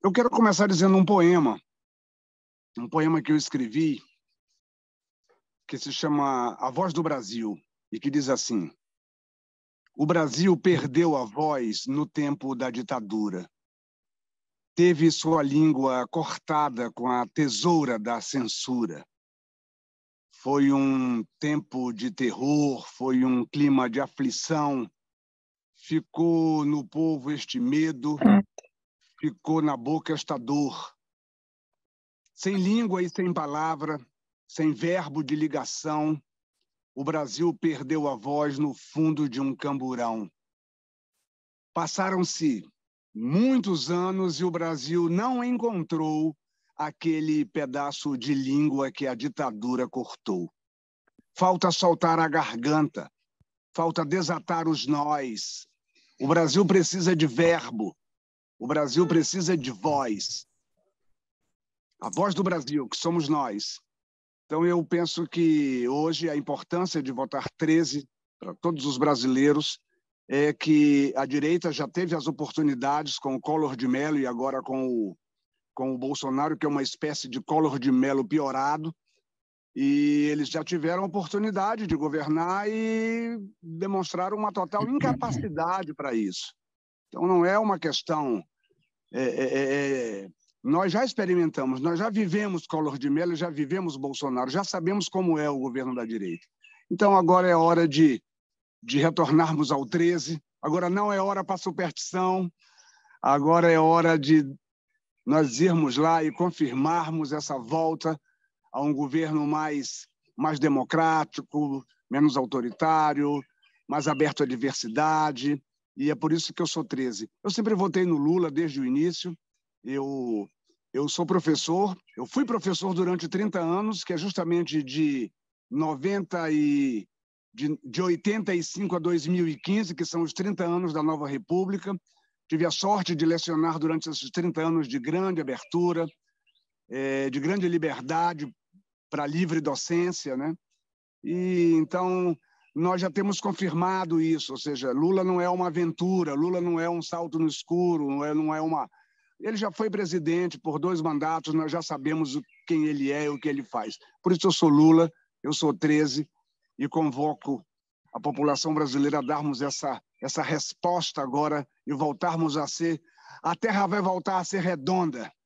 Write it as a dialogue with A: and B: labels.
A: Eu quero começar dizendo um poema, um poema que eu escrevi, que se chama A Voz do Brasil, e que diz assim: O Brasil perdeu a voz no tempo da ditadura. Teve sua língua cortada com a tesoura da censura. Foi um tempo de terror, foi um clima de aflição. Ficou no povo este medo ficou na boca esta dor. Sem língua e sem palavra, sem verbo de ligação, o Brasil perdeu a voz no fundo de um camburão. Passaram-se muitos anos e o Brasil não encontrou aquele pedaço de língua que a ditadura cortou. Falta soltar a garganta, falta desatar os nós. O Brasil precisa de verbo, o Brasil hum. precisa de voz. A voz do Brasil, que somos nós. Então, eu penso que hoje a importância de votar 13 para todos os brasileiros é que a direita já teve as oportunidades com o Collor de Mello e agora com o, com o Bolsonaro, que é uma espécie de Collor de Mello piorado. E eles já tiveram a oportunidade de governar e demonstraram uma total incapacidade para isso. Então, não é uma questão. É, é, é, é, nós já experimentamos, nós já vivemos Collor de Mello, já vivemos Bolsonaro, já sabemos como é o governo da direita. Então, agora é hora de, de retornarmos ao 13, agora não é hora para superstição, agora é hora de nós irmos lá e confirmarmos essa volta a um governo mais, mais democrático, menos autoritário, mais aberto à diversidade, e é por isso que eu sou 13. Eu sempre votei no Lula desde o início. Eu, eu sou professor, eu fui professor durante 30 anos, que é justamente de 90 e de, de 85 a 2015, que são os 30 anos da Nova República. Tive a sorte de lecionar durante esses 30 anos de grande abertura, é, de grande liberdade para livre docência, né? E então nós já temos confirmado isso, ou seja, Lula não é uma aventura, Lula não é um salto no escuro, não é, não é uma. Ele já foi presidente por dois mandatos, nós já sabemos quem ele é e o que ele faz. Por isso eu sou Lula, eu sou 13 e convoco a população brasileira a darmos essa, essa resposta agora e voltarmos a ser. A terra vai voltar a ser redonda.